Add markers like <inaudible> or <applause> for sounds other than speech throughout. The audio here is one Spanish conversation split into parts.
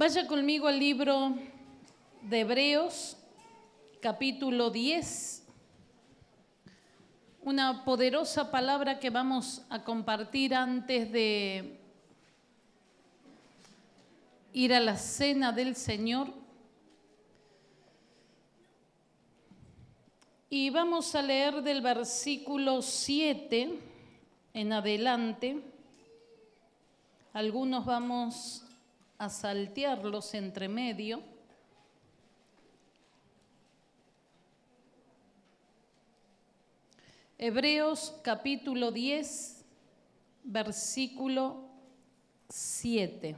Vaya conmigo al libro de Hebreos, capítulo 10. Una poderosa palabra que vamos a compartir antes de ir a la cena del Señor. Y vamos a leer del versículo 7 en adelante. Algunos vamos a saltearlos entre medio. Hebreos capítulo 10, versículo 7.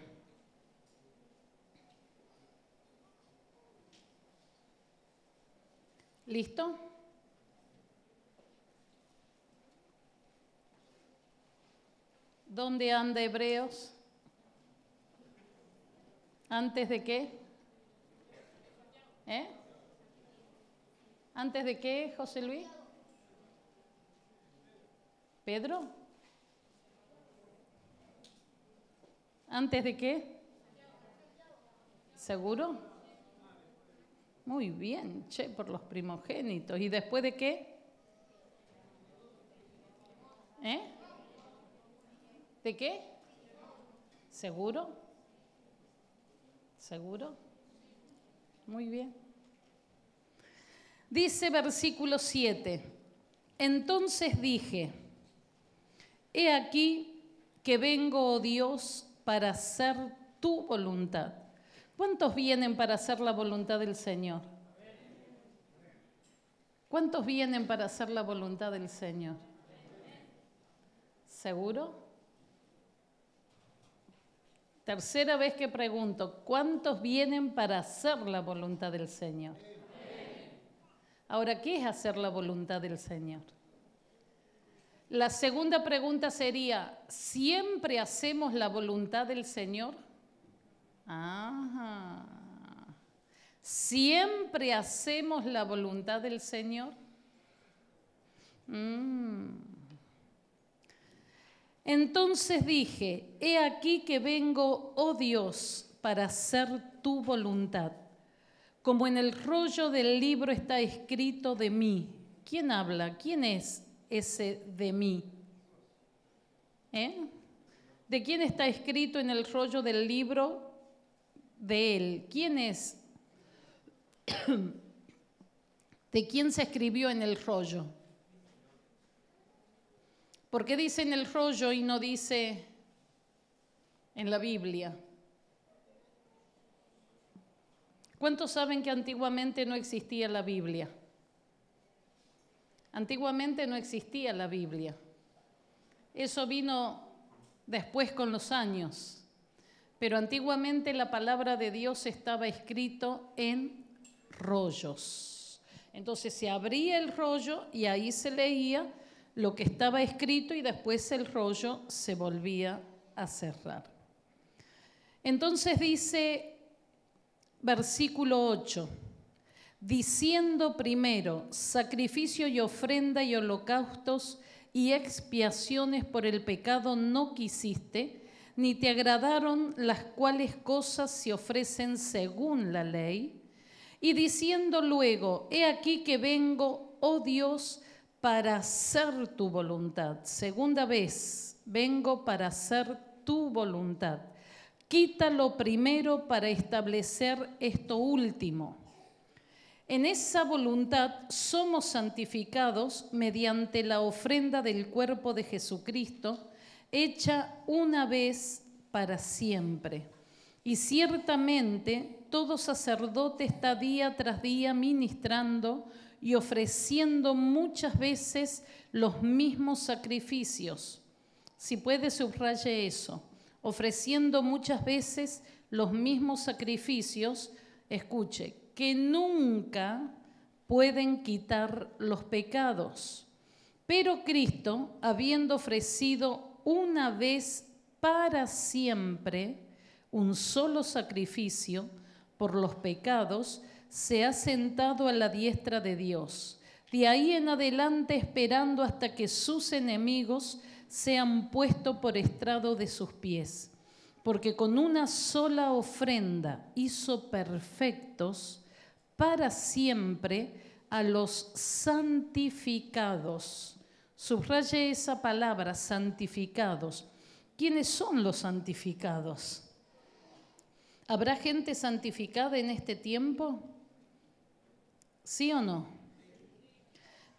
¿Listo? ¿Dónde anda Hebreos? ¿Antes de qué? ¿Eh? ¿Antes de qué, José Luis? ¿Pedro? ¿Antes de qué? ¿Seguro? Muy bien, che, por los primogénitos. ¿Y después de qué? ¿Eh? ¿De qué? ¿Seguro? ¿Seguro? Muy bien. Dice versículo 7, entonces dije, he aquí que vengo, oh Dios, para hacer tu voluntad. ¿Cuántos vienen para hacer la voluntad del Señor? ¿Cuántos vienen para hacer la voluntad del Señor? ¿Seguro? Tercera vez que pregunto, ¿cuántos vienen para hacer la voluntad del Señor? Ahora, ¿qué es hacer la voluntad del Señor? La segunda pregunta sería, ¿siempre hacemos la voluntad del Señor? Ajá. ¿Siempre hacemos la voluntad del Señor? Mm. Entonces dije, he aquí que vengo, oh Dios, para hacer tu voluntad. Como en el rollo del libro está escrito de mí. ¿Quién habla? ¿Quién es ese de mí? ¿Eh? ¿De quién está escrito en el rollo del libro? De él. ¿Quién es? <clears throat> ¿De quién se escribió en el rollo? ¿Por qué dice en el rollo y no dice en la Biblia? ¿Cuántos saben que antiguamente no existía la Biblia? Antiguamente no existía la Biblia. Eso vino después con los años. Pero antiguamente la palabra de Dios estaba escrito en rollos. Entonces se abría el rollo y ahí se leía lo que estaba escrito y después el rollo se volvía a cerrar. Entonces dice versículo 8, diciendo primero, sacrificio y ofrenda y holocaustos y expiaciones por el pecado no quisiste, ni te agradaron las cuales cosas se ofrecen según la ley, y diciendo luego, he aquí que vengo, oh Dios, para hacer tu voluntad. Segunda vez, vengo para hacer tu voluntad. Quita lo primero para establecer esto último. En esa voluntad somos santificados mediante la ofrenda del cuerpo de Jesucristo, hecha una vez para siempre. Y ciertamente todo sacerdote está día tras día ministrando y ofreciendo muchas veces los mismos sacrificios. Si puede, subraye eso. Ofreciendo muchas veces los mismos sacrificios, escuche, que nunca pueden quitar los pecados. Pero Cristo, habiendo ofrecido una vez para siempre un solo sacrificio por los pecados, se ha sentado a la diestra de Dios, de ahí en adelante esperando hasta que sus enemigos sean puestos por estrado de sus pies, porque con una sola ofrenda hizo perfectos para siempre a los santificados. Subraye esa palabra, santificados. ¿Quiénes son los santificados? ¿Habrá gente santificada en este tiempo? ¿Sí o no?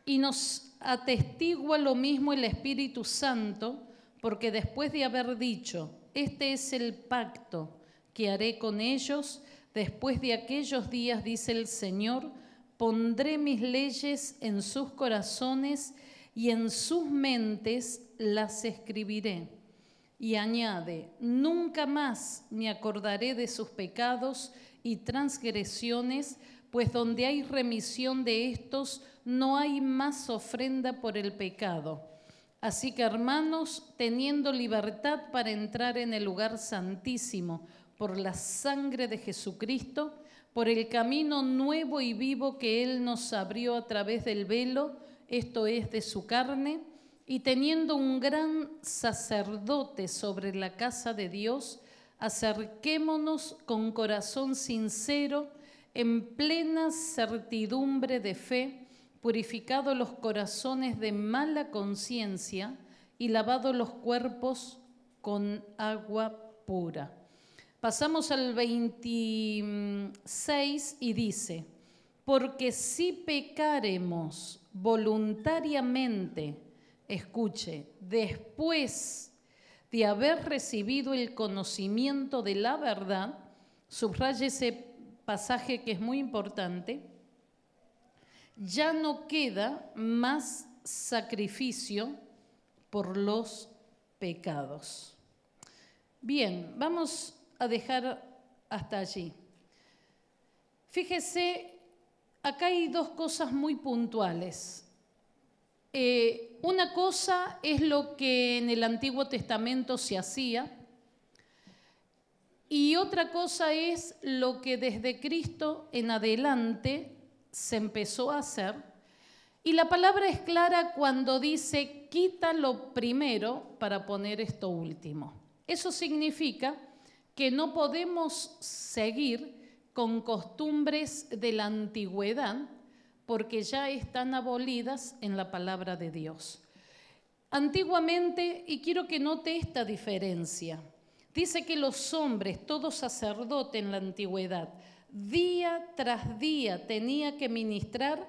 Y nos atestigua lo mismo el Espíritu Santo, porque después de haber dicho, este es el pacto que haré con ellos, después de aquellos días, dice el Señor, pondré mis leyes en sus corazones y en sus mentes las escribiré. Y añade, nunca más me acordaré de sus pecados y transgresiones, pues donde hay remisión de estos, no hay más ofrenda por el pecado. Así que hermanos, teniendo libertad para entrar en el lugar santísimo por la sangre de Jesucristo, por el camino nuevo y vivo que Él nos abrió a través del velo, esto es de su carne, y teniendo un gran sacerdote sobre la casa de Dios, acerquémonos con corazón sincero, en plena certidumbre de fe, purificado los corazones de mala conciencia y lavado los cuerpos con agua pura. Pasamos al 26 y dice, porque si pecaremos voluntariamente, escuche, después de haber recibido el conocimiento de la verdad, subrayese pasaje que es muy importante, ya no queda más sacrificio por los pecados. Bien, vamos a dejar hasta allí. Fíjese, acá hay dos cosas muy puntuales. Eh, una cosa es lo que en el Antiguo Testamento se hacía, y otra cosa es lo que desde Cristo en adelante se empezó a hacer. Y la palabra es clara cuando dice, quita lo primero para poner esto último. Eso significa que no podemos seguir con costumbres de la antigüedad porque ya están abolidas en la palabra de Dios. Antiguamente, y quiero que note esta diferencia, Dice que los hombres, todo sacerdote en la antigüedad, día tras día tenía que ministrar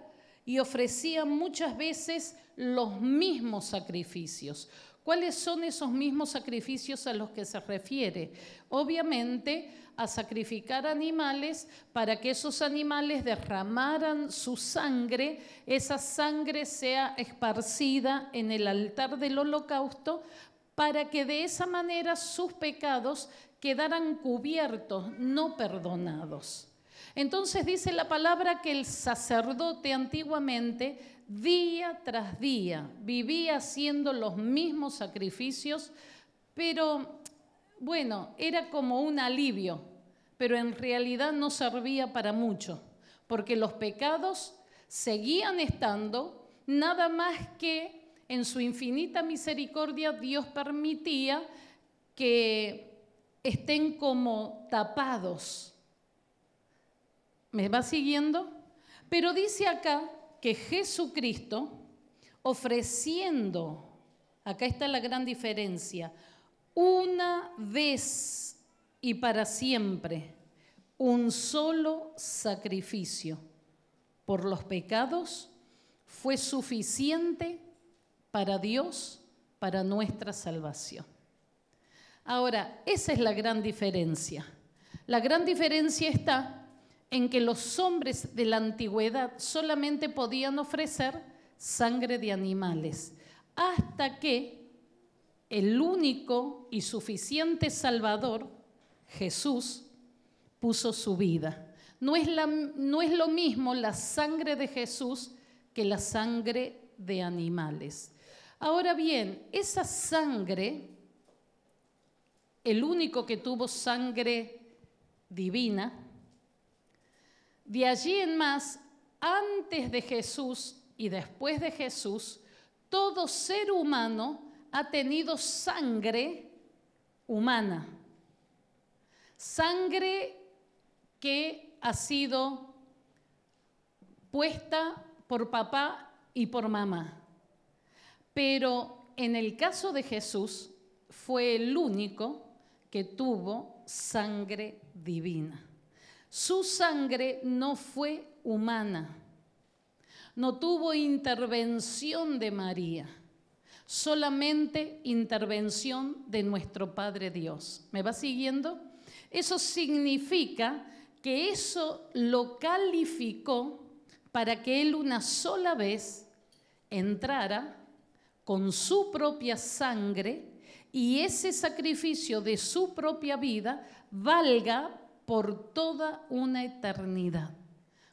y ofrecía muchas veces los mismos sacrificios. ¿Cuáles son esos mismos sacrificios a los que se refiere? Obviamente a sacrificar animales para que esos animales derramaran su sangre, esa sangre sea esparcida en el altar del holocausto para que de esa manera sus pecados quedaran cubiertos, no perdonados. Entonces dice la palabra que el sacerdote antiguamente, día tras día, vivía haciendo los mismos sacrificios, pero bueno, era como un alivio, pero en realidad no servía para mucho, porque los pecados seguían estando, nada más que en su infinita misericordia, Dios permitía que estén como tapados. ¿Me va siguiendo? Pero dice acá que Jesucristo, ofreciendo, acá está la gran diferencia, una vez y para siempre, un solo sacrificio por los pecados fue suficiente para Dios, para nuestra salvación. Ahora, esa es la gran diferencia. La gran diferencia está en que los hombres de la antigüedad solamente podían ofrecer sangre de animales, hasta que el único y suficiente Salvador, Jesús, puso su vida. No es, lo mismo la sangre de Jesús que la sangre de animales. Ahora bien, esa sangre, el único que tuvo sangre divina, de allí en más, antes de Jesús y después de Jesús, todo ser humano ha tenido sangre humana, sangre que ha sido puesta por papá y por mamá. Pero en el caso de Jesús fue el único que tuvo sangre divina. Su sangre no fue humana, no tuvo intervención de María, solamente intervención de nuestro Padre Dios. ¿Me va siguiendo? Eso significa que eso lo calificó para que Él una sola vez entrara con su propia sangre y ese sacrificio de su propia vida valga por toda una eternidad,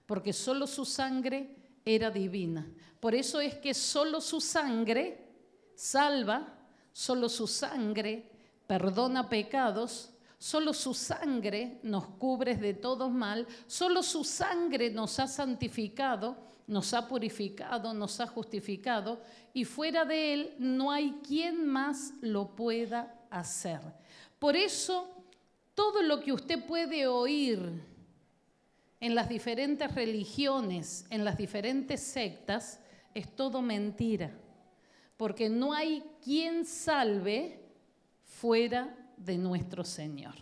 porque solo su sangre era divina. Por eso es que solo su sangre salva, solo su sangre perdona pecados, solo su sangre nos cubre de todo mal, solo su sangre nos ha santificado nos ha purificado, nos ha justificado, y fuera de Él no hay quien más lo pueda hacer. Por eso, todo lo que usted puede oír en las diferentes religiones, en las diferentes sectas, es todo mentira, porque no hay quien salve fuera de nuestro Señor.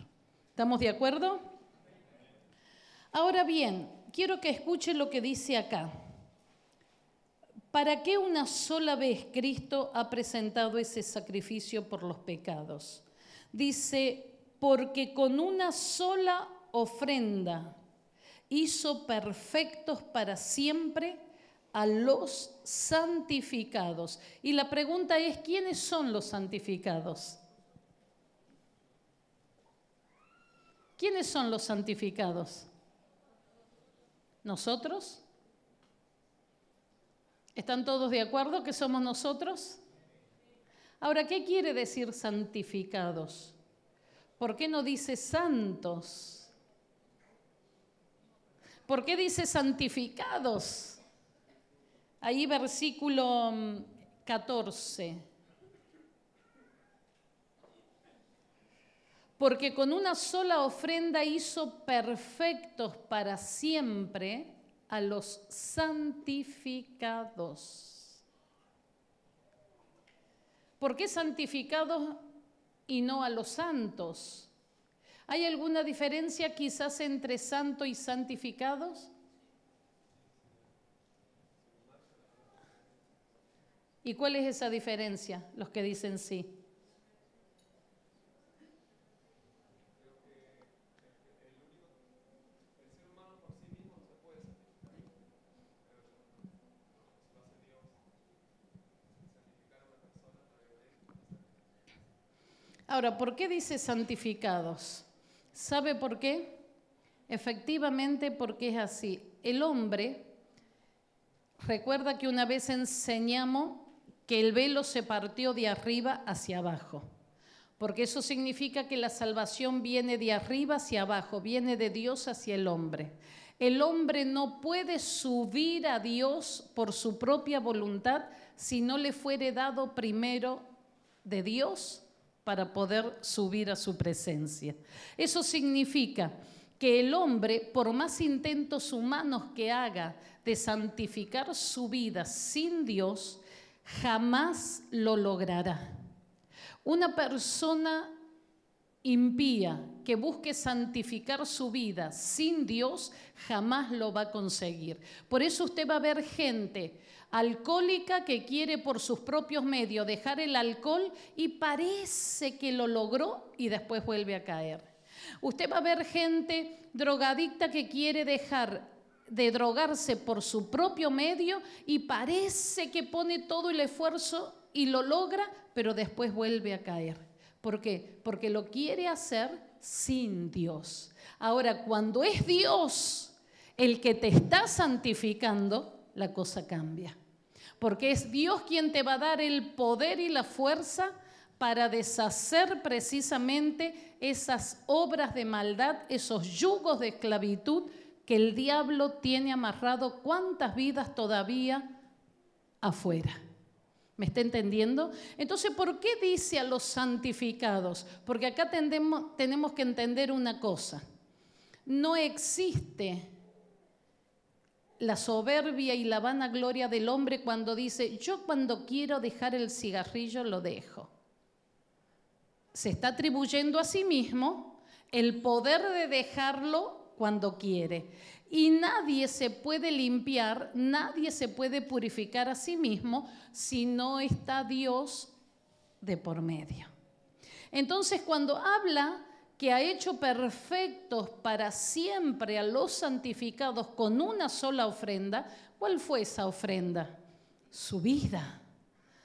¿Estamos de acuerdo? Ahora bien, quiero que escuche lo que dice acá. ¿Para qué una sola vez Cristo ha presentado ese sacrificio por los pecados? Dice, porque con una sola ofrenda hizo perfectos para siempre a los santificados. Y la pregunta es, ¿quiénes son los santificados? ¿Quiénes son los santificados? ¿Nosotros? ¿Están todos de acuerdo que somos nosotros? Ahora, ¿qué quiere decir santificados? ¿Por qué no dice santos? ¿Por qué dice santificados? Ahí versículo 14. Mm, Porque con una sola ofrenda hizo perfectos para siempre a los santificados. ¿Por qué santificados y no a los santos? ¿Hay alguna diferencia quizás entre santo y santificados? ¿Y cuál es esa diferencia? Los que dicen sí. Ahora, ¿por qué dice santificados? ¿Sabe por qué? Efectivamente, porque es así. El hombre, recuerda que una vez enseñamos que el velo se partió de arriba hacia abajo, porque eso significa que la salvación viene de arriba hacia abajo, viene de Dios hacia el hombre. El hombre no puede subir a Dios por su propia voluntad si no le fuere dado primero de Dios para poder subir a su presencia. Eso significa que el hombre, por más intentos humanos que haga de santificar su vida sin Dios, jamás lo logrará. Una persona impía que busque santificar su vida sin Dios jamás lo va a conseguir. Por eso usted va a ver gente alcohólica que quiere por sus propios medios dejar el alcohol y parece que lo logró y después vuelve a caer. Usted va a ver gente drogadicta que quiere dejar de drogarse por su propio medio y parece que pone todo el esfuerzo y lo logra, pero después vuelve a caer. ¿Por qué? Porque lo quiere hacer sin Dios. Ahora, cuando es Dios el que te está santificando, la cosa cambia. Porque es Dios quien te va a dar el poder y la fuerza para deshacer precisamente esas obras de maldad, esos yugos de esclavitud que el diablo tiene amarrado cuántas vidas todavía afuera. ¿Me está entendiendo? Entonces, ¿por qué dice a los santificados? Porque acá tenemos que entender una cosa. No existe la soberbia y la vanagloria del hombre cuando dice, yo cuando quiero dejar el cigarrillo lo dejo. Se está atribuyendo a sí mismo el poder de dejarlo cuando quiere. Y nadie se puede limpiar, nadie se puede purificar a sí mismo si no está Dios de por medio. Entonces cuando habla que ha hecho perfectos para siempre a los santificados con una sola ofrenda, ¿cuál fue esa ofrenda? Su vida,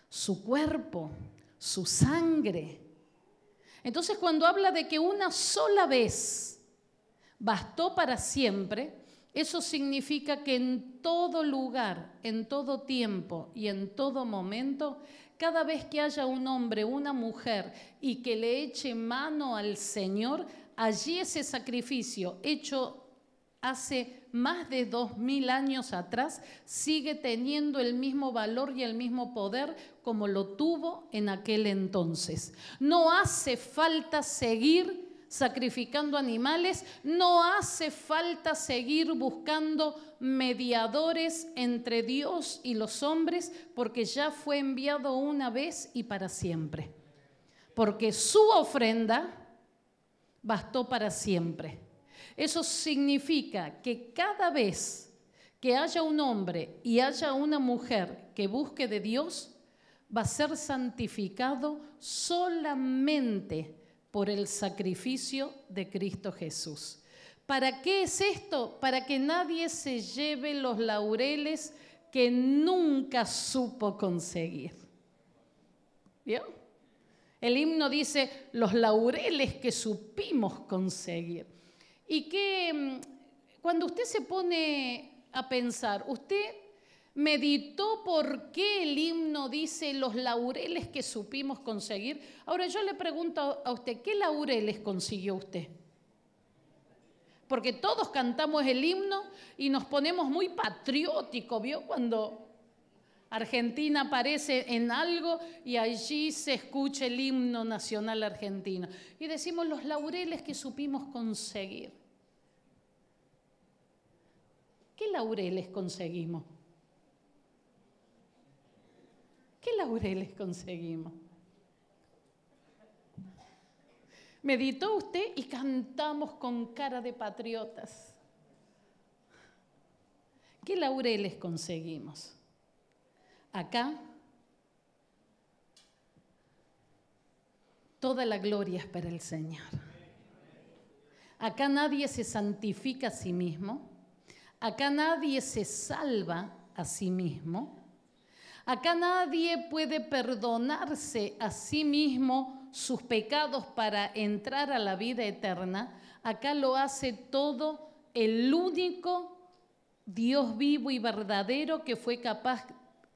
su cuerpo, su sangre. Entonces cuando habla de que una sola vez bastó para siempre, eso significa que en todo lugar, en todo tiempo y en todo momento, cada vez que haya un hombre, una mujer y que le eche mano al Señor, allí ese sacrificio hecho hace más de dos mil años atrás sigue teniendo el mismo valor y el mismo poder como lo tuvo en aquel entonces. No hace falta seguir sacrificando animales, no hace falta seguir buscando mediadores entre Dios y los hombres, porque ya fue enviado una vez y para siempre. Porque su ofrenda bastó para siempre. Eso significa que cada vez que haya un hombre y haya una mujer que busque de Dios, va a ser santificado solamente por el sacrificio de Cristo Jesús. ¿Para qué es esto? Para que nadie se lleve los laureles que nunca supo conseguir. ¿Bien? El himno dice los laureles que supimos conseguir. Y que mm, cuando usted se pone a pensar, usted meditó por qué el himno dice los laureles que supimos conseguir. Ahora yo le pregunto a usted, ¿qué laureles consiguió usted? Porque todos cantamos el himno y nos ponemos muy patrióticos, ¿vio? Cuando Argentina aparece en algo y allí se escucha el himno nacional argentino. Y decimos los laureles que supimos conseguir. ¿Qué laureles conseguimos? laureles conseguimos? Meditó usted y cantamos con cara de patriotas. ¿Qué laureles conseguimos? Acá toda la gloria es para el Señor. Acá nadie se santifica a sí mismo. Acá nadie se salva a sí mismo. Acá nadie puede perdonarse a sí mismo sus pecados para entrar a la vida eterna. Acá lo hace todo el único Dios vivo y verdadero que fue capaz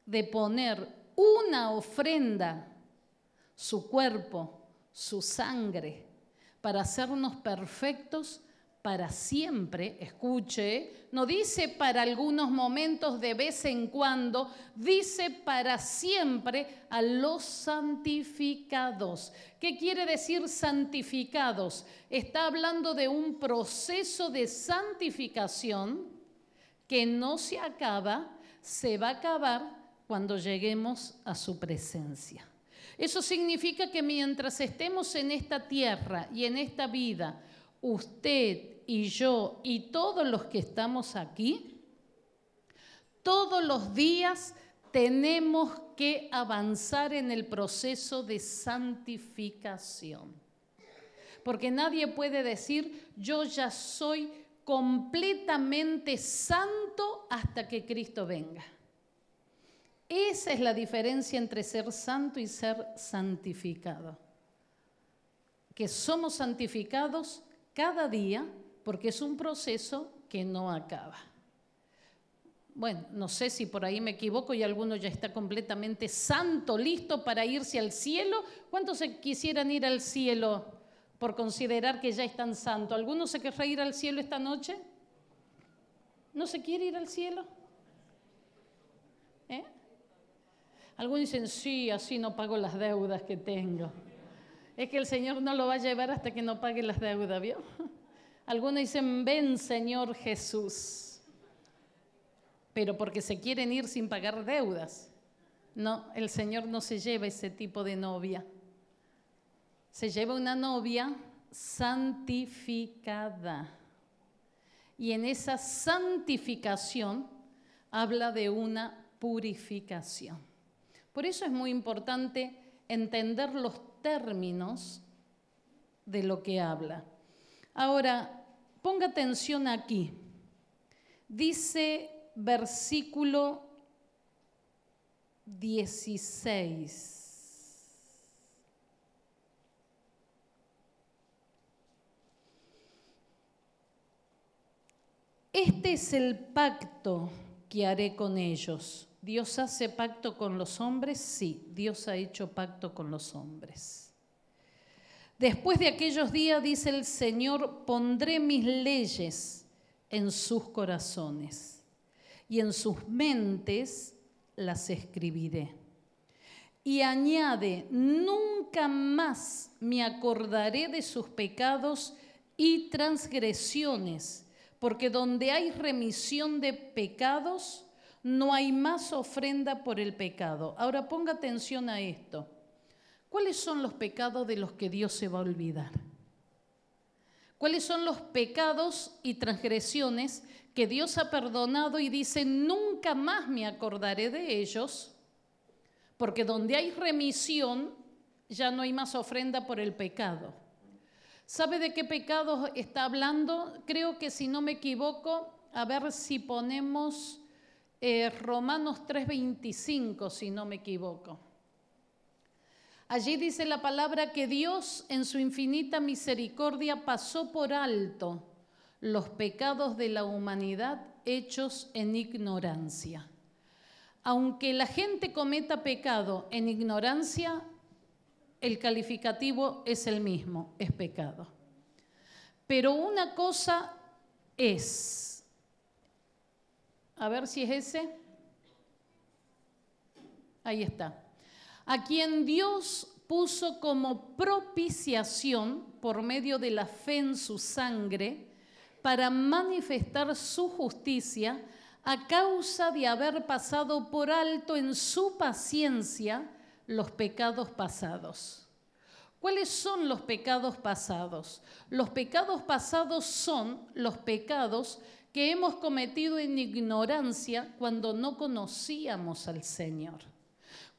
de poner una ofrenda, su cuerpo, su sangre, para hacernos perfectos para siempre, escuche, no dice para algunos momentos de vez en cuando, dice para siempre a los santificados. ¿Qué quiere decir santificados? Está hablando de un proceso de santificación que no se acaba, se va a acabar cuando lleguemos a su presencia. Eso significa que mientras estemos en esta tierra y en esta vida, usted y yo y todos los que estamos aquí, todos los días tenemos que avanzar en el proceso de santificación. Porque nadie puede decir, yo ya soy completamente santo hasta que Cristo venga. Esa es la diferencia entre ser santo y ser santificado. Que somos santificados cada día, porque es un proceso que no acaba. Bueno, no sé si por ahí me equivoco y alguno ya está completamente santo, listo para irse al cielo. ¿Cuántos se quisieran ir al cielo por considerar que ya están santo? ¿Alguno se querrá ir al cielo esta noche? ¿No se quiere ir al cielo? ¿Eh? Algunos dicen, sí, así no pago las deudas que tengo es que el Señor no lo va a llevar hasta que no pague las deudas, ¿vio? <laughs> Algunos dicen, ven Señor Jesús, pero porque se quieren ir sin pagar deudas. No, el Señor no se lleva ese tipo de novia. Se lleva una novia santificada. Y en esa santificación habla de una purificación. Por eso es muy importante entender los términos de lo que habla. Ahora, ponga atención aquí. Dice versículo 16. Este es el pacto que haré con ellos ¿Dios hace pacto con los hombres? Sí, Dios ha hecho pacto con los hombres. Después de aquellos días, dice el Señor, pondré mis leyes en sus corazones y en sus mentes las escribiré. Y añade, nunca más me acordaré de sus pecados y transgresiones, porque donde hay remisión de pecados, no hay más ofrenda por el pecado. Ahora ponga atención a esto. ¿Cuáles son los pecados de los que Dios se va a olvidar? ¿Cuáles son los pecados y transgresiones que Dios ha perdonado y dice, nunca más me acordaré de ellos? Porque donde hay remisión, ya no hay más ofrenda por el pecado. ¿Sabe de qué pecados está hablando? Creo que si no me equivoco, a ver si ponemos eh, Romanos 3:25, si no me equivoco. Allí dice la palabra que Dios en su infinita misericordia pasó por alto los pecados de la humanidad hechos en ignorancia. Aunque la gente cometa pecado en ignorancia, el calificativo es el mismo, es pecado. Pero una cosa es a ver si es ese. Ahí está. A quien Dios puso como propiciación por medio de la fe en su sangre para manifestar su justicia a causa de haber pasado por alto en su paciencia los pecados pasados. ¿Cuáles son los pecados pasados? Los pecados pasados son los pecados que hemos cometido en ignorancia cuando no conocíamos al Señor,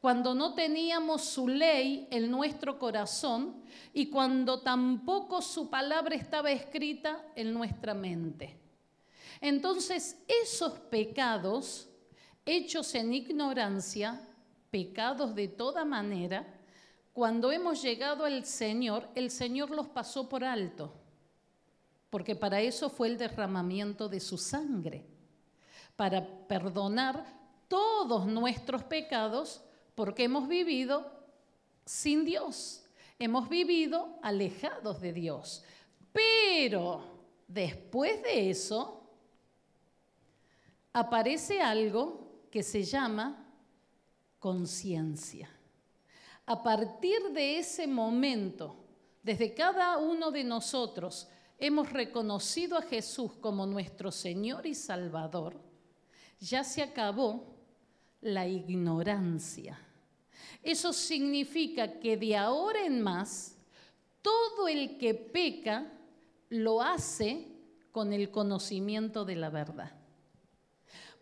cuando no teníamos su ley en nuestro corazón y cuando tampoco su palabra estaba escrita en nuestra mente. Entonces esos pecados hechos en ignorancia, pecados de toda manera, cuando hemos llegado al Señor, el Señor los pasó por alto porque para eso fue el derramamiento de su sangre, para perdonar todos nuestros pecados, porque hemos vivido sin Dios, hemos vivido alejados de Dios. Pero después de eso, aparece algo que se llama conciencia. A partir de ese momento, desde cada uno de nosotros, hemos reconocido a Jesús como nuestro Señor y Salvador, ya se acabó la ignorancia. Eso significa que de ahora en más, todo el que peca lo hace con el conocimiento de la verdad.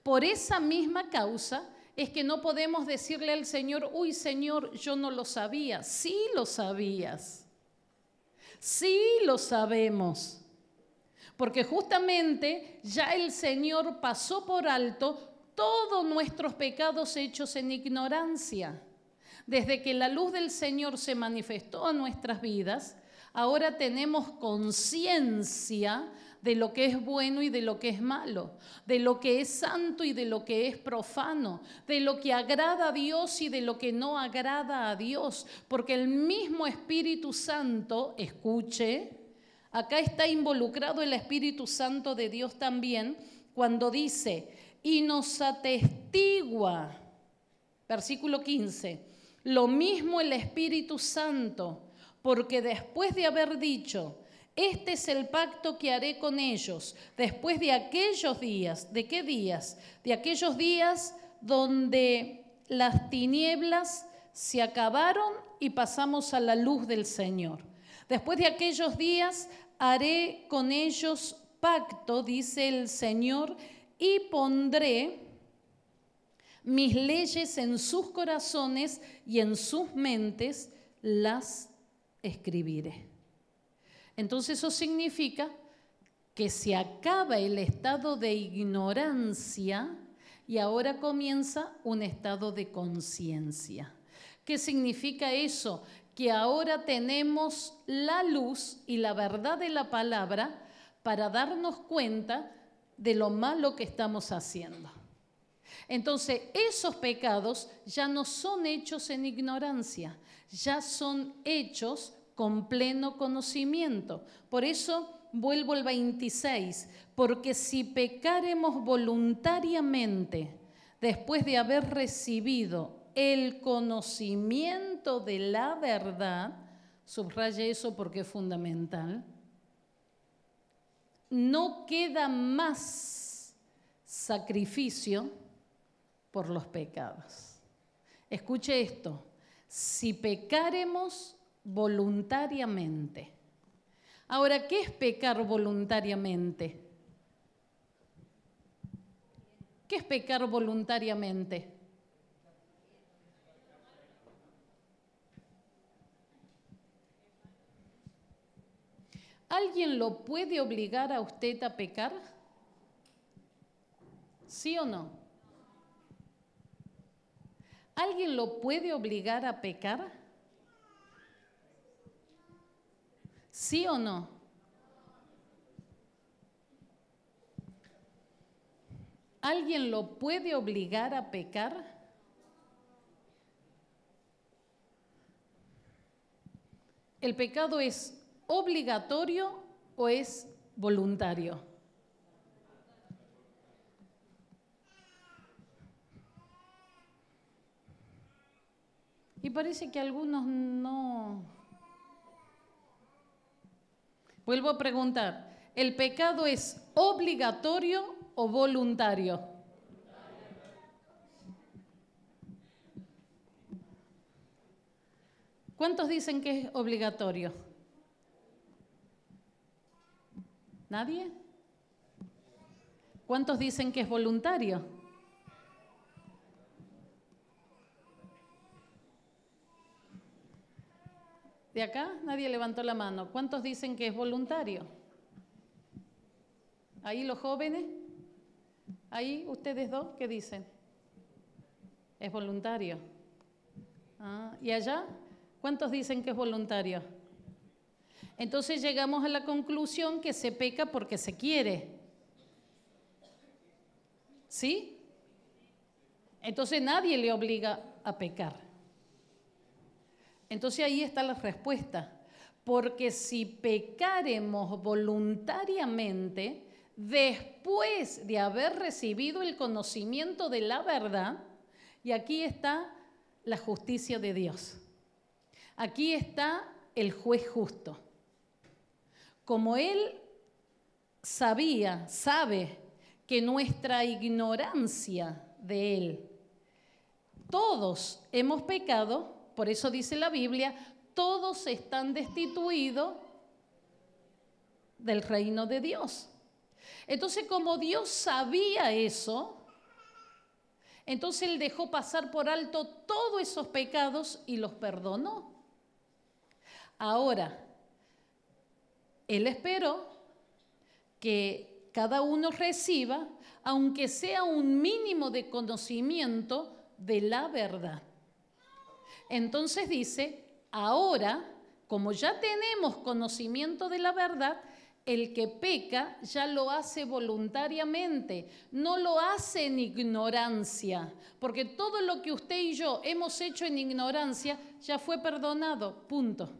Por esa misma causa es que no podemos decirle al Señor, uy Señor, yo no lo sabía, sí lo sabías. Sí lo sabemos, porque justamente ya el Señor pasó por alto todos nuestros pecados hechos en ignorancia. Desde que la luz del Señor se manifestó a nuestras vidas, ahora tenemos conciencia de lo que es bueno y de lo que es malo, de lo que es santo y de lo que es profano, de lo que agrada a Dios y de lo que no agrada a Dios, porque el mismo Espíritu Santo, escuche, acá está involucrado el Espíritu Santo de Dios también, cuando dice, y nos atestigua, versículo 15, lo mismo el Espíritu Santo, porque después de haber dicho, este es el pacto que haré con ellos después de aquellos días. ¿De qué días? De aquellos días donde las tinieblas se acabaron y pasamos a la luz del Señor. Después de aquellos días haré con ellos pacto, dice el Señor, y pondré mis leyes en sus corazones y en sus mentes las escribiré. Entonces eso significa que se acaba el estado de ignorancia y ahora comienza un estado de conciencia. ¿Qué significa eso? Que ahora tenemos la luz y la verdad de la palabra para darnos cuenta de lo malo que estamos haciendo. Entonces, esos pecados ya no son hechos en ignorancia, ya son hechos con pleno conocimiento. Por eso vuelvo al 26, porque si pecaremos voluntariamente después de haber recibido el conocimiento de la verdad, subraya eso porque es fundamental, no queda más sacrificio por los pecados. Escuche esto, si pecaremos voluntariamente. Ahora, ¿qué es pecar voluntariamente? ¿Qué es pecar voluntariamente? ¿Alguien lo puede obligar a usted a pecar? ¿Sí o no? ¿Alguien lo puede obligar a pecar? ¿Sí o no? ¿Alguien lo puede obligar a pecar? ¿El pecado es obligatorio o es voluntario? Y parece que algunos no Vuelvo a preguntar, ¿el pecado es obligatorio o voluntario? ¿Cuántos dicen que es obligatorio? ¿Nadie? ¿Cuántos dicen que es voluntario? De acá nadie levantó la mano. ¿Cuántos dicen que es voluntario? Ahí los jóvenes, ahí ustedes dos, ¿qué dicen? Es voluntario. Ah, ¿Y allá? ¿Cuántos dicen que es voluntario? Entonces llegamos a la conclusión que se peca porque se quiere. ¿Sí? Entonces nadie le obliga a pecar. Entonces ahí está la respuesta. Porque si pecaremos voluntariamente, después de haber recibido el conocimiento de la verdad, y aquí está la justicia de Dios. Aquí está el juez justo. Como él sabía, sabe que nuestra ignorancia de él, todos hemos pecado por eso dice la Biblia, todos están destituidos del reino de Dios. Entonces, como Dios sabía eso, entonces Él dejó pasar por alto todos esos pecados y los perdonó. Ahora, Él esperó que cada uno reciba, aunque sea un mínimo de conocimiento de la verdad. Entonces dice, ahora, como ya tenemos conocimiento de la verdad, el que peca ya lo hace voluntariamente, no lo hace en ignorancia, porque todo lo que usted y yo hemos hecho en ignorancia ya fue perdonado, punto.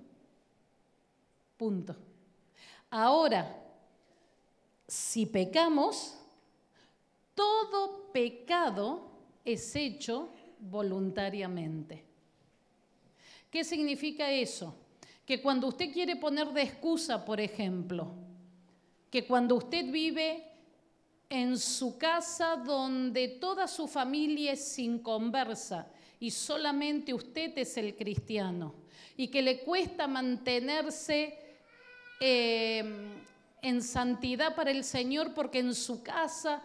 Punto. Ahora, si pecamos, todo pecado es hecho voluntariamente. ¿Qué significa eso? Que cuando usted quiere poner de excusa, por ejemplo, que cuando usted vive en su casa donde toda su familia es sin conversa y solamente usted es el cristiano y que le cuesta mantenerse eh, en santidad para el Señor porque en su casa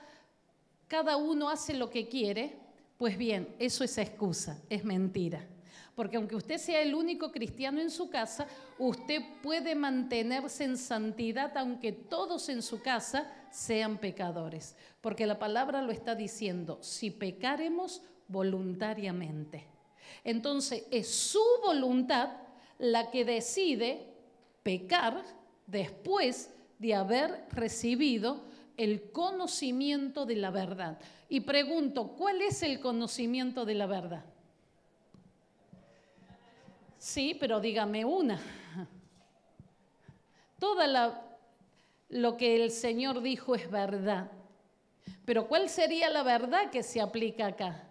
cada uno hace lo que quiere, pues bien, eso es excusa, es mentira porque aunque usted sea el único cristiano en su casa, usted puede mantenerse en santidad aunque todos en su casa sean pecadores, porque la palabra lo está diciendo, si pecaremos voluntariamente. Entonces es su voluntad la que decide pecar después de haber recibido el conocimiento de la verdad. Y pregunto, ¿cuál es el conocimiento de la verdad? Sí, pero dígame una. Toda lo que el Señor dijo es verdad. Pero ¿cuál sería la verdad que se aplica acá?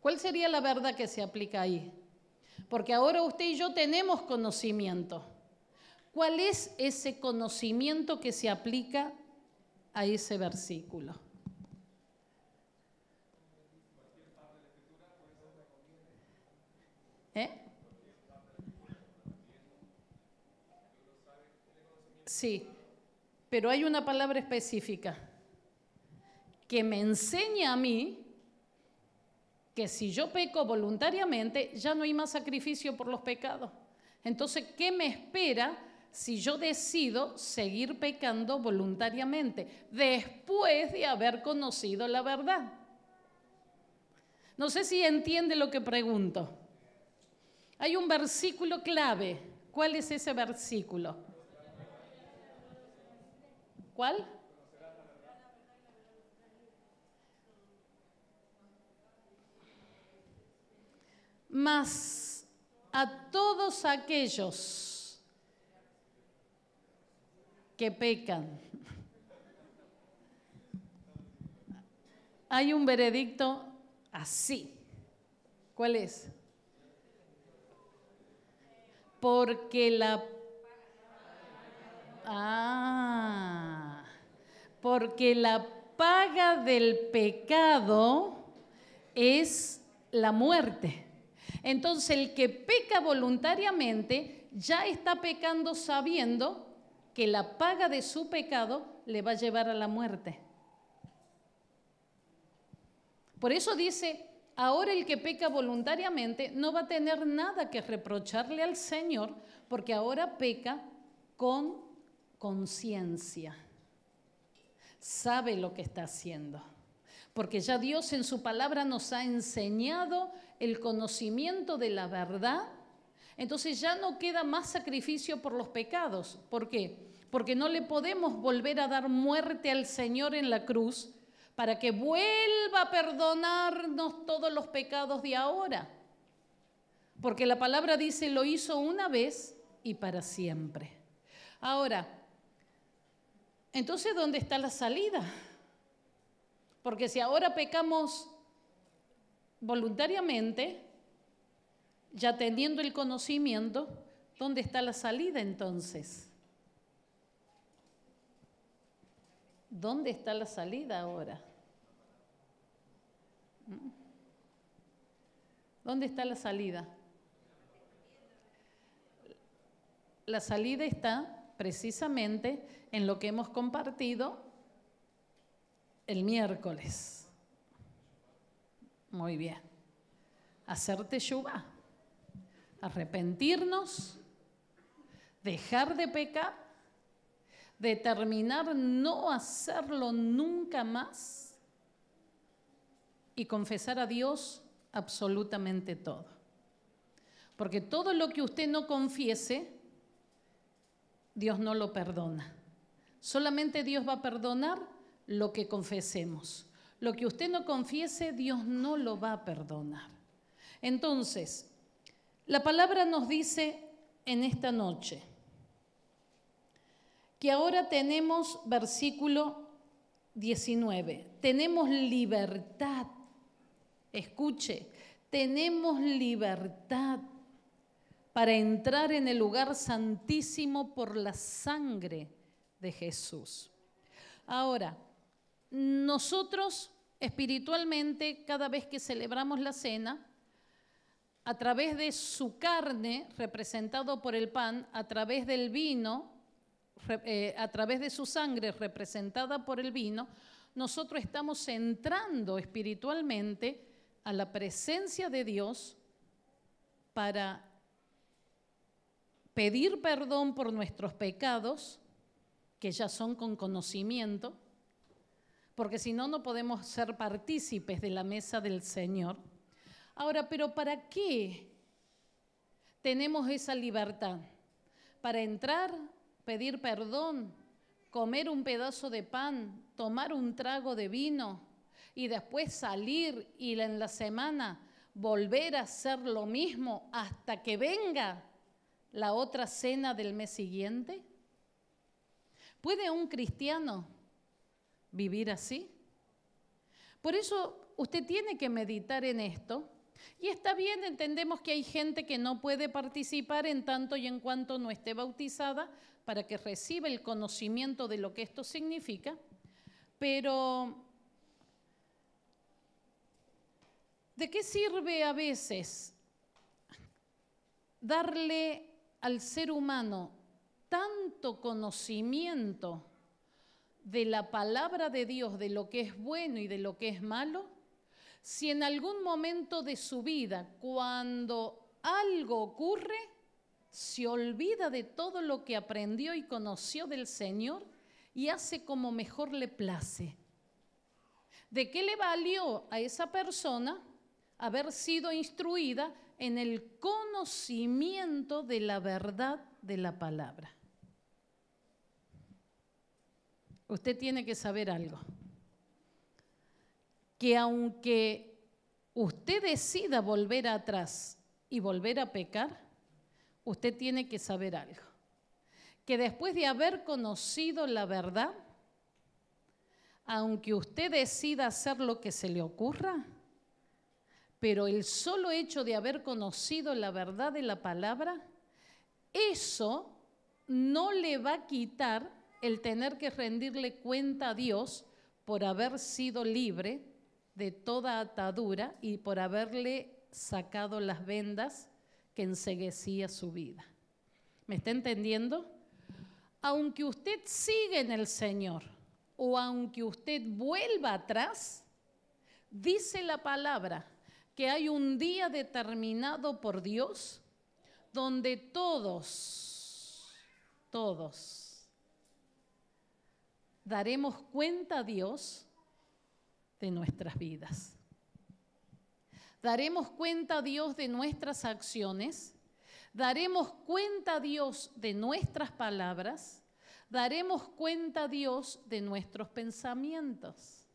¿Cuál sería la verdad que se aplica ahí? Porque ahora usted y yo tenemos conocimiento. ¿Cuál es ese conocimiento que se aplica a ese versículo? ¿Eh? Sí, pero hay una palabra específica que me enseña a mí que si yo peco voluntariamente, ya no hay más sacrificio por los pecados. Entonces, ¿qué me espera si yo decido seguir pecando voluntariamente después de haber conocido la verdad? No sé si entiende lo que pregunto. Hay un versículo clave. ¿Cuál es ese versículo? ¿Cuál? Mas a todos aquellos que pecan. Hay un veredicto así. ¿Cuál es? Porque la... Ah, porque la paga del pecado es la muerte. Entonces el que peca voluntariamente ya está pecando sabiendo que la paga de su pecado le va a llevar a la muerte. Por eso dice, Ahora el que peca voluntariamente no va a tener nada que reprocharle al Señor porque ahora peca con conciencia. Sabe lo que está haciendo. Porque ya Dios en su palabra nos ha enseñado el conocimiento de la verdad. Entonces ya no queda más sacrificio por los pecados. ¿Por qué? Porque no le podemos volver a dar muerte al Señor en la cruz para que vuelva a perdonarnos todos los pecados de ahora. Porque la palabra dice, lo hizo una vez y para siempre. Ahora, entonces, ¿dónde está la salida? Porque si ahora pecamos voluntariamente, ya teniendo el conocimiento, ¿dónde está la salida entonces? ¿Dónde está la salida ahora? ¿Dónde está la salida? La salida está precisamente en lo que hemos compartido el miércoles. Muy bien. Hacerte yuba. Arrepentirnos. Dejar de pecar. Determinar no hacerlo nunca más y confesar a Dios absolutamente todo. Porque todo lo que usted no confiese, Dios no lo perdona. Solamente Dios va a perdonar lo que confesemos. Lo que usted no confiese, Dios no lo va a perdonar. Entonces, la palabra nos dice en esta noche que ahora tenemos versículo 19, tenemos libertad Escuche, tenemos libertad para entrar en el lugar santísimo por la sangre de Jesús. Ahora, nosotros espiritualmente, cada vez que celebramos la cena, a través de su carne, representada por el pan, a través del vino, eh, a través de su sangre, representada por el vino, nosotros estamos entrando espiritualmente a la presencia de Dios para pedir perdón por nuestros pecados, que ya son con conocimiento, porque si no, no podemos ser partícipes de la mesa del Señor. Ahora, pero ¿para qué tenemos esa libertad? ¿Para entrar, pedir perdón, comer un pedazo de pan, tomar un trago de vino, y después salir y en la semana volver a hacer lo mismo hasta que venga la otra cena del mes siguiente? ¿Puede un cristiano vivir así? Por eso usted tiene que meditar en esto. Y está bien, entendemos que hay gente que no puede participar en tanto y en cuanto no esté bautizada para que reciba el conocimiento de lo que esto significa, pero ¿De qué sirve a veces darle al ser humano tanto conocimiento de la palabra de Dios, de lo que es bueno y de lo que es malo, si en algún momento de su vida, cuando algo ocurre, se olvida de todo lo que aprendió y conoció del Señor y hace como mejor le place. ¿De qué le valió a esa persona haber sido instruida en el conocimiento de la verdad de la palabra. Usted tiene que saber algo, que aunque usted decida volver atrás y volver a pecar, usted tiene que saber algo, que después de haber conocido la verdad, aunque usted decida hacer lo que se le ocurra, pero el solo hecho de haber conocido la verdad de la palabra, eso no le va a quitar el tener que rendirle cuenta a Dios por haber sido libre de toda atadura y por haberle sacado las vendas que enseguecía su vida. ¿Me está entendiendo? Aunque usted siga en el Señor o aunque usted vuelva atrás, dice la palabra, que hay un día determinado por Dios donde todos, todos, daremos cuenta a Dios de nuestras vidas. Daremos cuenta a Dios de nuestras acciones, daremos cuenta a Dios de nuestras palabras, daremos cuenta a Dios de nuestros pensamientos.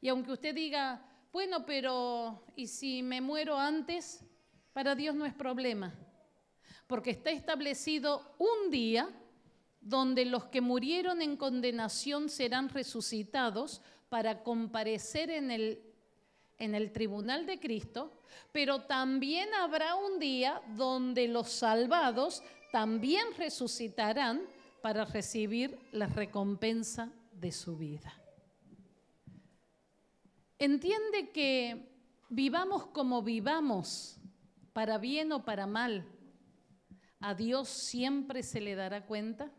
Y aunque usted diga, bueno, pero ¿y si me muero antes? Para Dios no es problema, porque está establecido un día donde los que murieron en condenación serán resucitados para comparecer en el, en el tribunal de Cristo, pero también habrá un día donde los salvados también resucitarán para recibir la recompensa de su vida entiende que vivamos como vivamos, para bien o para mal, a Dios siempre se le dará cuenta.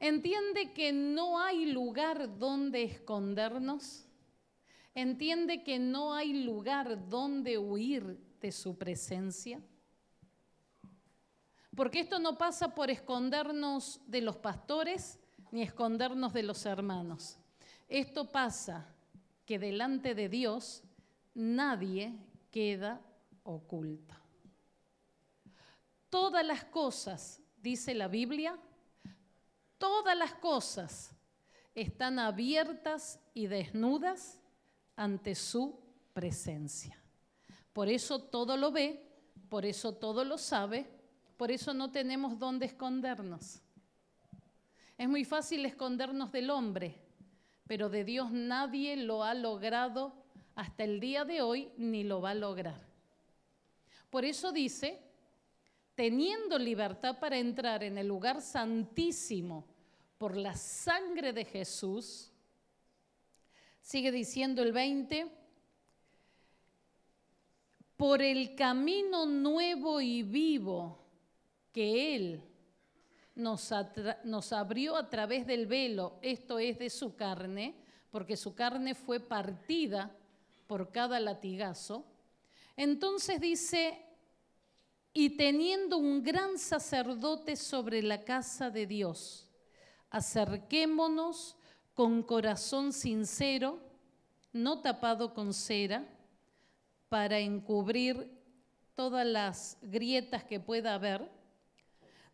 Entiende que no hay lugar donde escondernos. Entiende que no hay lugar donde huir de su presencia. Porque esto no pasa por escondernos de los pastores ni escondernos de los hermanos. Esto pasa que delante de Dios nadie queda oculta. Todas las cosas, dice la Biblia, todas las cosas están abiertas y desnudas ante su presencia. Por eso todo lo ve, por eso todo lo sabe, por eso no tenemos dónde escondernos. Es muy fácil escondernos del hombre, pero de Dios nadie lo ha logrado hasta el día de hoy ni lo va a lograr. Por eso dice, teniendo libertad para entrar en el lugar santísimo por la sangre de Jesús, sigue diciendo el 20, por el camino nuevo y vivo que Él nos, abrió a través del velo, esto es de su carne, porque su carne fue partida por cada latigazo. Entonces dice, y teniendo un gran sacerdote sobre la casa de Dios, acerquémonos con corazón sincero, no tapado con cera, para encubrir todas las grietas que pueda haber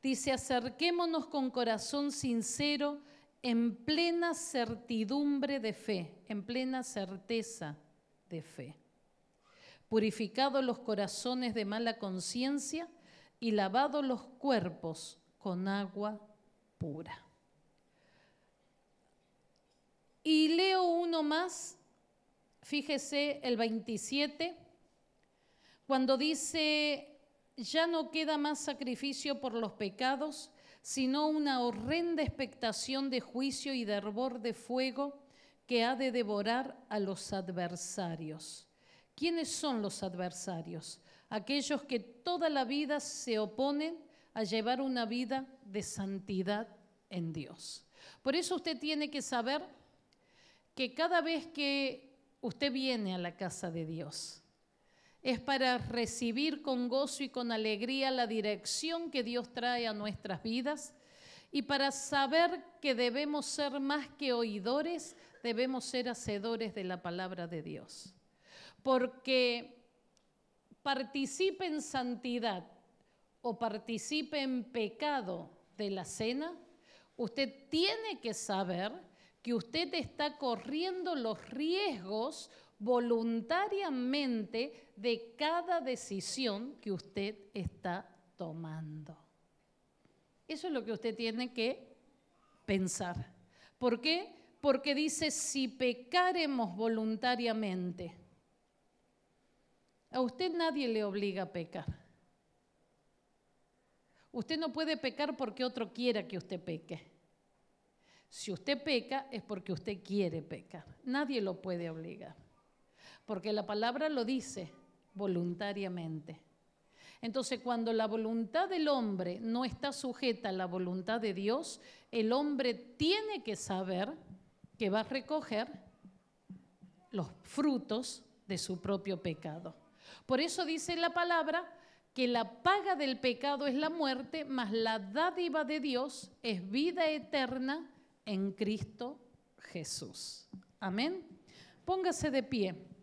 Dice, acerquémonos con corazón sincero, en plena certidumbre de fe, en plena certeza de fe. Purificado los corazones de mala conciencia y lavado los cuerpos con agua pura. Y leo uno más, fíjese el 27, cuando dice ya no queda más sacrificio por los pecados, sino una horrenda expectación de juicio y de hervor de fuego que ha de devorar a los adversarios. ¿Quiénes son los adversarios? Aquellos que toda la vida se oponen a llevar una vida de santidad en Dios. Por eso usted tiene que saber que cada vez que usted viene a la casa de Dios, es para recibir con gozo y con alegría la dirección que Dios trae a nuestras vidas y para saber que debemos ser más que oidores, debemos ser hacedores de la palabra de Dios. Porque participe en santidad o participe en pecado de la cena, usted tiene que saber que usted está corriendo los riesgos voluntariamente de cada decisión que usted está tomando. Eso es lo que usted tiene que pensar. ¿Por qué? Porque dice, si pecaremos voluntariamente, a usted nadie le obliga a pecar. Usted no puede pecar porque otro quiera que usted peque. Si usted peca es porque usted quiere pecar. Nadie lo puede obligar porque la palabra lo dice voluntariamente. Entonces, cuando la voluntad del hombre no está sujeta a la voluntad de Dios, el hombre tiene que saber que va a recoger los frutos de su propio pecado. Por eso dice la palabra que la paga del pecado es la muerte, mas la dádiva de Dios es vida eterna en Cristo Jesús. Amén. Póngase de pie.